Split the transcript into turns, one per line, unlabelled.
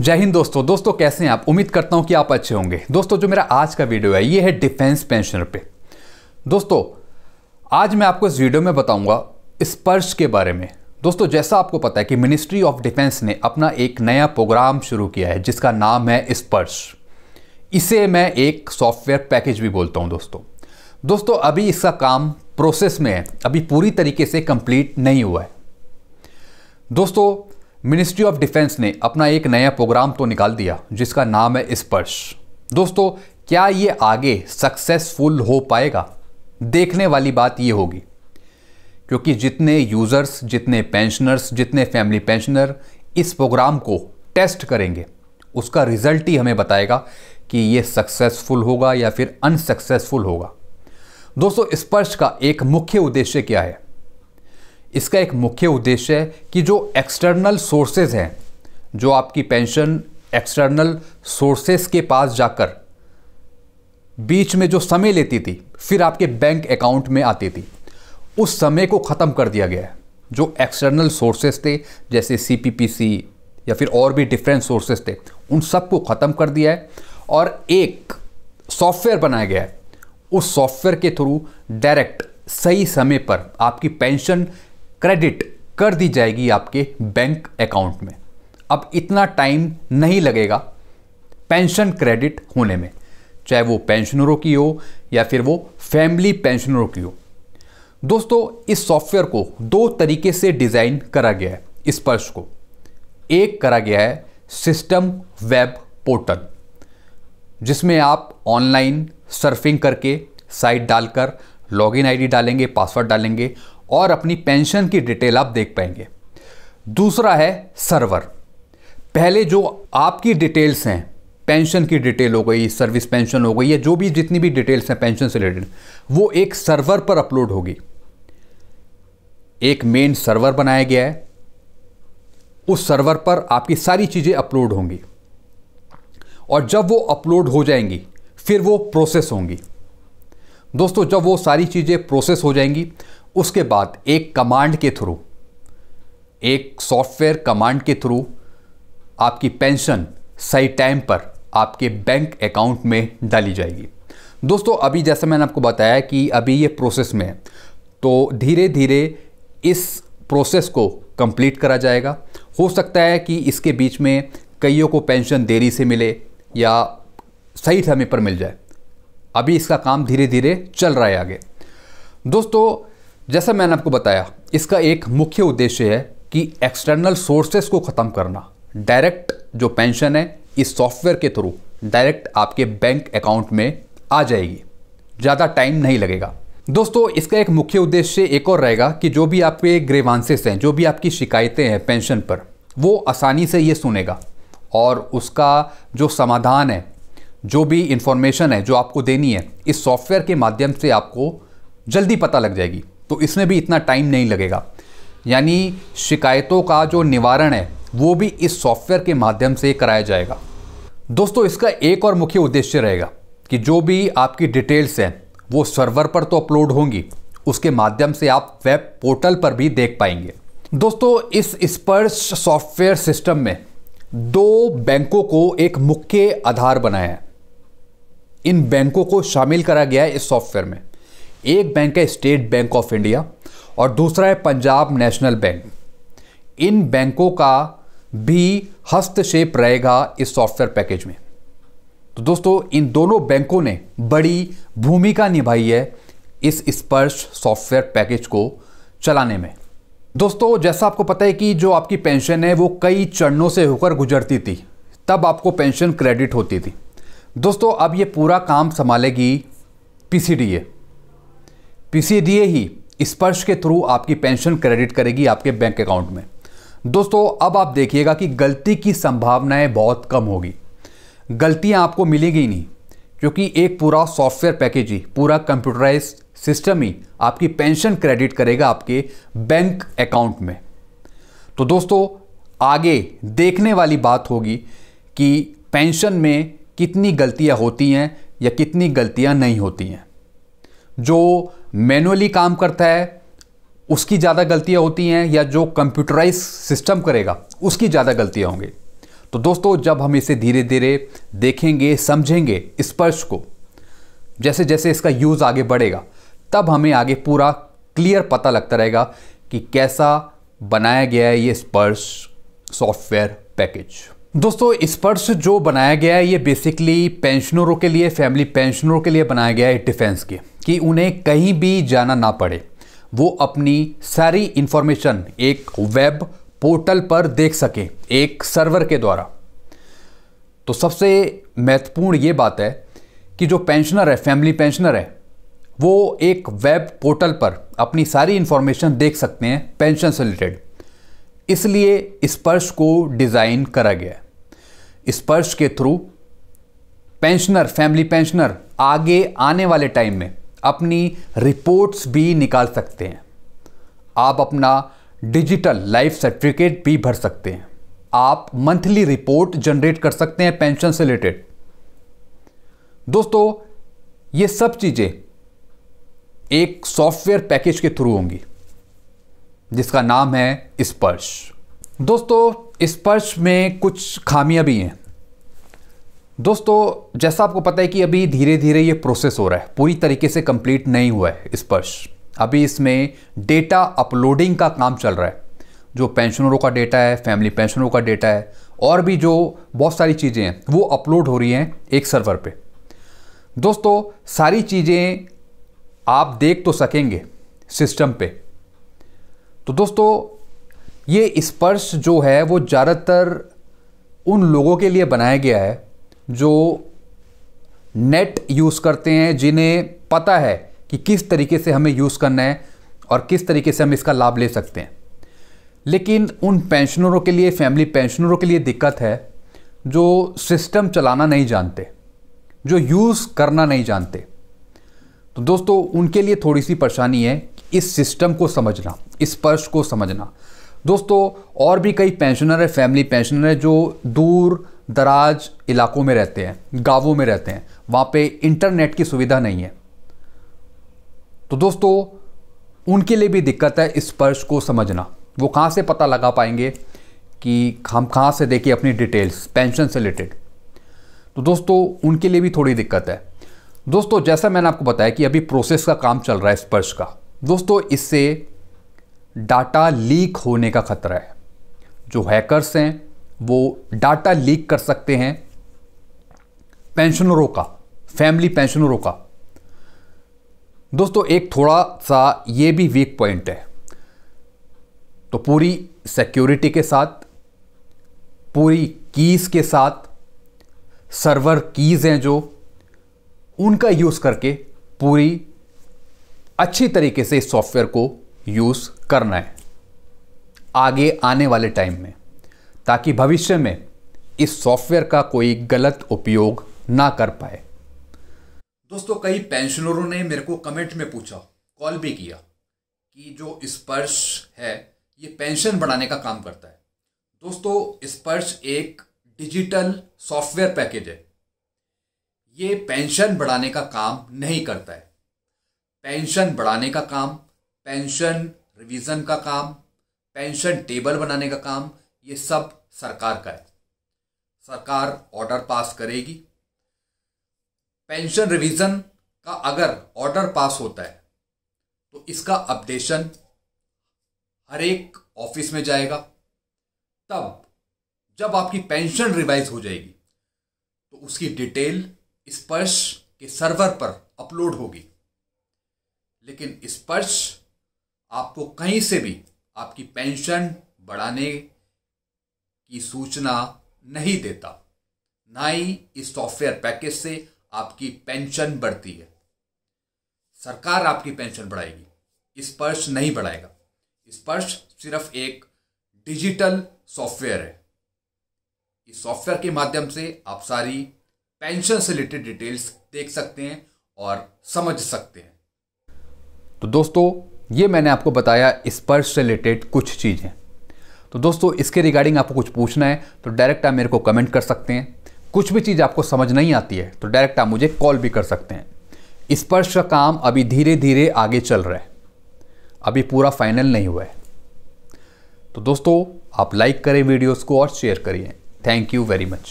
जय हिंद दोस्तों दोस्तों कैसे हैं आप उम्मीद करता हूं कि आप अच्छे होंगे दोस्तों जो मेरा आज का वीडियो है ये है डिफेंस पेंशनर पे दोस्तों आज मैं आपको इस वीडियो में बताऊंगा स्पर्श के बारे में दोस्तों जैसा आपको पता है कि मिनिस्ट्री ऑफ डिफेंस ने अपना एक नया प्रोग्राम शुरू किया है जिसका नाम है स्पर्श इसे मैं एक सॉफ्टवेयर पैकेज भी बोलता हूँ दोस्तों दोस्तों अभी इसका काम प्रोसेस में है अभी पूरी तरीके से कंप्लीट नहीं हुआ है दोस्तों मिनिस्ट्री ऑफ डिफेंस ने अपना एक नया प्रोग्राम तो निकाल दिया जिसका नाम है स्पर्श दोस्तों क्या ये आगे सक्सेसफुल हो पाएगा देखने वाली बात ये होगी क्योंकि जितने यूज़र्स जितने पेंशनर्स जितने फैमिली पेंशनर इस प्रोग्राम को टेस्ट करेंगे उसका रिजल्ट ही हमें बताएगा कि ये सक्सेसफुल होगा या फिर अनसक्सेसफुल होगा दोस्तों स्पर्श का एक मुख्य उद्देश्य क्या है इसका एक मुख्य उद्देश्य है कि जो एक्सटर्नल सोर्सेज हैं जो आपकी पेंशन एक्सटर्नल सोर्सेज के पास जाकर बीच में जो समय लेती थी फिर आपके बैंक अकाउंट में आती थी उस समय को ख़त्म कर दिया गया है जो एक्सटर्नल सोर्सेज थे जैसे सी या फिर और भी डिफरेंट सोर्सेज थे उन सबको ख़त्म कर दिया है और एक सॉफ्टवेयर बनाया गया है उस सॉफ्टवेयर के थ्रू डायरेक्ट सही समय पर आपकी पेंशन क्रेडिट कर दी जाएगी आपके बैंक अकाउंट में अब इतना टाइम नहीं लगेगा पेंशन क्रेडिट होने में चाहे वो पेंशनरों की हो या फिर वो फैमिली पेंशनरों की हो दोस्तों इस सॉफ्टवेयर को दो तरीके से डिज़ाइन करा गया है स्पर्श को एक करा गया है सिस्टम वेब पोर्टल जिसमें आप ऑनलाइन सर्फिंग करके साइट डालकर लॉगिन आईडी डालेंगे पासवर्ड डालेंगे और अपनी पेंशन की डिटेल आप देख पाएंगे दूसरा है सर्वर पहले जो आपकी डिटेल्स हैं पेंशन की डिटेल हो गई सर्विस पेंशन हो गई या जो भी जितनी भी डिटेल्स हैं पेंशन से रिलेटेड वो एक सर्वर पर अपलोड होगी एक मेन सर्वर बनाया गया है उस सर्वर पर आपकी सारी चीज़ें अपलोड होंगी और जब वो अपलोड हो जाएंगी फिर वो प्रोसेस होंगी दोस्तों जब वो सारी चीज़ें प्रोसेस हो जाएंगी उसके बाद एक कमांड के थ्रू एक सॉफ्टवेयर कमांड के थ्रू आपकी पेंशन सही टाइम पर आपके बैंक अकाउंट में डाली जाएगी दोस्तों अभी जैसे मैंने आपको बताया कि अभी ये प्रोसेस में है तो धीरे धीरे इस प्रोसेस को कंप्लीट करा जाएगा हो सकता है कि इसके बीच में कईयों को पेंशन देरी से मिले या सही समय पर मिल जाए अभी इसका काम धीरे धीरे चल रहा है आगे दोस्तों जैसा मैंने आपको बताया इसका एक मुख्य उद्देश्य है कि एक्सटर्नल सोर्सेस को ख़त्म करना डायरेक्ट जो पेंशन है इस सॉफ्टवेयर के थ्रू डायरेक्ट आपके बैंक अकाउंट में आ जाएगी ज़्यादा टाइम नहीं लगेगा दोस्तों इसका एक मुख्य उद्देश्य एक और रहेगा कि जो भी आपके ग्रेवांसेस हैं जो भी आपकी शिकायतें हैं पेंशन पर वो आसानी से ये सुनेगा और उसका जो समाधान है जो भी इन्फॉर्मेशन है जो आपको देनी है इस सॉफ्टवेयर के माध्यम से आपको जल्दी पता लग जाएगी तो इसमें भी इतना टाइम नहीं लगेगा यानी शिकायतों का जो निवारण है वो भी इस सॉफ्टवेयर के माध्यम से कराया जाएगा दोस्तों इसका एक और मुख्य उद्देश्य रहेगा कि जो भी आपकी डिटेल्स हैं वो सर्वर पर तो अपलोड होंगी उसके माध्यम से आप वेब पोर्टल पर भी देख पाएंगे दोस्तों इस स्पर्श सॉफ्टवेयर सिस्टम में दो बैंकों को एक मुख्य आधार बनाया है इन बैंकों को शामिल करा गया है इस सॉफ्टवेयर में एक बैंक है स्टेट बैंक ऑफ इंडिया और दूसरा है पंजाब नेशनल बैंक इन बैंकों का भी हस्तक्षेप रहेगा इस सॉफ्टवेयर पैकेज में तो दोस्तों इन दोनों बैंकों ने बड़ी भूमिका निभाई है इस स्पर्श सॉफ्टवेयर पैकेज को चलाने में दोस्तों जैसा आपको पता है कि जो आपकी पेंशन है वो कई चरणों से होकर गुजरती थी तब आपको पेंशन क्रेडिट होती थी दोस्तों अब ये पूरा काम संभालेगी पीसीडीए पीसीडीए ही स्पर्श के थ्रू आपकी पेंशन क्रेडिट करेगी आपके बैंक अकाउंट में दोस्तों अब आप देखिएगा कि गलती की संभावनाएं बहुत कम होगी गलतियां आपको मिलेगी नहीं क्योंकि एक पूरा सॉफ्टवेयर पैकेज ही पूरा कंप्यूटराइज सिस्टम ही आपकी पेंशन क्रेडिट करेगा आपके बैंक अकाउंट में तो दोस्तों आगे देखने वाली बात होगी कि पेंशन में कितनी गलतियां होती हैं या कितनी गलतियां नहीं होती हैं जो मैनुअली काम करता है उसकी ज़्यादा गलतियाँ होती हैं या जो कंप्यूटराइज सिस्टम करेगा उसकी ज़्यादा गलतियाँ होंगी तो दोस्तों जब हम इसे धीरे धीरे देखेंगे समझेंगे स्पर्श को जैसे जैसे इसका यूज़ आगे बढ़ेगा तब हमें आगे पूरा क्लियर पता लगता रहेगा कि कैसा बनाया गया है ये स्पर्श सॉफ्टवेयर पैकेज दोस्तों स्पर्श जो बनाया गया है ये बेसिकली पेंशनरों के लिए फैमिली पेंशनरों के लिए बनाया गया है डिफेंस के कि उन्हें कहीं भी जाना ना पड़े वो अपनी सारी इन्फॉर्मेशन एक वेब पोर्टल पर देख सकें एक सर्वर के द्वारा तो सबसे महत्वपूर्ण ये बात है कि जो पेंशनर है फैमिली पेंशनर है वो एक वेब पोर्टल पर अपनी सारी इन्फॉर्मेशन देख सकते हैं पेंशन से रिलेटेड इसलिए स्पर्श को डिज़ाइन करा गया है स्पर्श के थ्रू पेंशनर फैमिली पेंशनर आगे आने वाले टाइम में अपनी रिपोर्ट्स भी निकाल सकते हैं आप अपना डिजिटल लाइफ सर्टिफिकेट भी भर सकते हैं आप मंथली रिपोर्ट जनरेट कर सकते हैं पेंशन से रिलेटेड दोस्तों ये सब चीज़ें एक सॉफ्टवेयर पैकेज के थ्रू होंगी जिसका नाम है स्पर्श दोस्तों स्पर्श में कुछ खामियां भी हैं दोस्तों जैसा आपको पता है कि अभी धीरे धीरे ये प्रोसेस हो रहा है पूरी तरीके से कंप्लीट नहीं हुआ है स्पर्श अभी इसमें डेटा अपलोडिंग का काम चल रहा है जो पेंशनरों का डेटा है फैमिली पेंशनरों का डेटा है और भी जो बहुत सारी चीज़ें हैं वो अपलोड हो रही हैं एक सर्वर पे दोस्तों सारी चीज़ें आप देख तो सकेंगे सिस्टम पे तो दोस्तों ये स्पर्श जो है वो ज़्यादातर उन लोगों के लिए बनाया गया है जो नेट यूज़ करते हैं जिन्हें पता है कि किस तरीके से हमें यूज़ करना है और किस तरीके से हम इसका लाभ ले सकते हैं लेकिन उन पेंशनरों के लिए फैमिली पेंशनरों के लिए दिक्कत है जो सिस्टम चलाना नहीं जानते जो यूज़ करना नहीं जानते तो दोस्तों उनके लिए थोड़ी सी परेशानी है इस सिस्टम को समझना इस स्पर्श को समझना दोस्तों और भी कई पेंशनर है फैमिली पेंशनर है जो दूर दराज इलाकों में रहते हैं गांवों में रहते हैं वहाँ पे इंटरनेट की सुविधा नहीं है तो दोस्तों उनके लिए भी दिक्कत है इस स्पर्श को समझना वो कहाँ से पता लगा पाएंगे कि हम कहाँ से देखें अपनी डिटेल्स पेंशन से रिलेटेड तो दोस्तों उनके लिए भी थोड़ी दिक्कत है दोस्तों जैसा मैंने आपको बताया कि अभी प्रोसेस का काम चल रहा है स्पर्श का दोस्तों इससे डाटा लीक होने का खतरा है जो हैकर्स हैं वो डाटा लीक कर सकते हैं पेंशनरों का फैमिली पेंशनरों का दोस्तों एक थोड़ा सा ये भी वीक पॉइंट है तो पूरी सिक्योरिटी के साथ पूरी कीज़ के साथ सर्वर कीज़ हैं जो उनका यूज़ करके पूरी अच्छी तरीके से इस सॉफ्टवेयर को यूज़ करना है आगे आने वाले टाइम में ताकि भविष्य में इस सॉफ्टवेयर का कोई गलत उपयोग ना कर पाए दोस्तों कई पेंशनरों ने मेरे को कमेंट में पूछा कॉल भी किया कि जो स्पर्श है ये पेंशन बढ़ाने का काम करता है दोस्तों स्पर्श एक डिजिटल सॉफ्टवेयर पैकेज है ये पेंशन बढ़ाने का काम नहीं करता है पेंशन बढ़ाने का काम पेंशन रिवीजन का काम पेंशन टेबल बनाने का काम ये सब सरकार का है सरकार ऑर्डर पास करेगी पेंशन रिवीजन का अगर ऑर्डर पास होता है तो इसका अपडेशन हर एक ऑफिस में जाएगा तब जब आपकी पेंशन रिवाइज हो जाएगी तो उसकी डिटेल स्पर्श के सर्वर पर अपलोड होगी लेकिन स्पर्श आपको कहीं से भी आपकी पेंशन बढ़ाने की सूचना नहीं देता ना ही इस सॉफ्टवेयर पैकेज से आपकी पेंशन बढ़ती है सरकार आपकी पेंशन बढ़ाएगी स्पर्श नहीं बढ़ाएगा स्पर्श सिर्फ एक डिजिटल सॉफ्टवेयर है इस सॉफ्टवेयर के माध्यम से आप सारी पेंशन से रिलेटेड डिटेल्स देख सकते हैं और समझ सकते हैं तो दोस्तों ये मैंने आपको बताया स्पर्श से रिलेटेड कुछ चीज़ें तो दोस्तों इसके रिगार्डिंग आपको कुछ पूछना है तो डायरेक्ट आप मेरे को कमेंट कर सकते हैं कुछ भी चीज़ आपको समझ नहीं आती है तो डायरेक्ट आप मुझे कॉल भी कर सकते हैं स्पर्श का काम अभी धीरे धीरे आगे चल रहा है अभी पूरा फाइनल नहीं हुआ है तो दोस्तों आप लाइक करें वीडियोस को और शेयर करिए थैंक यू वेरी मच